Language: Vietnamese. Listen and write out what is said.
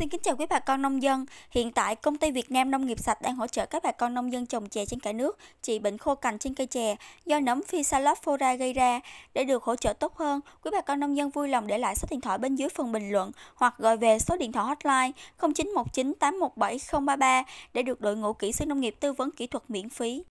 Xin kính chào quý bà con nông dân. Hiện tại, công ty Việt Nam Nông nghiệp sạch đang hỗ trợ các bà con nông dân trồng chè trên cả nước trị bệnh khô cành trên cây chè do nấm Physalophora gây ra. Để được hỗ trợ tốt hơn, quý bà con nông dân vui lòng để lại số điện thoại bên dưới phần bình luận hoặc gọi về số điện thoại hotline 0919 817 033 để được đội ngũ kỹ sư nông nghiệp tư vấn kỹ thuật miễn phí.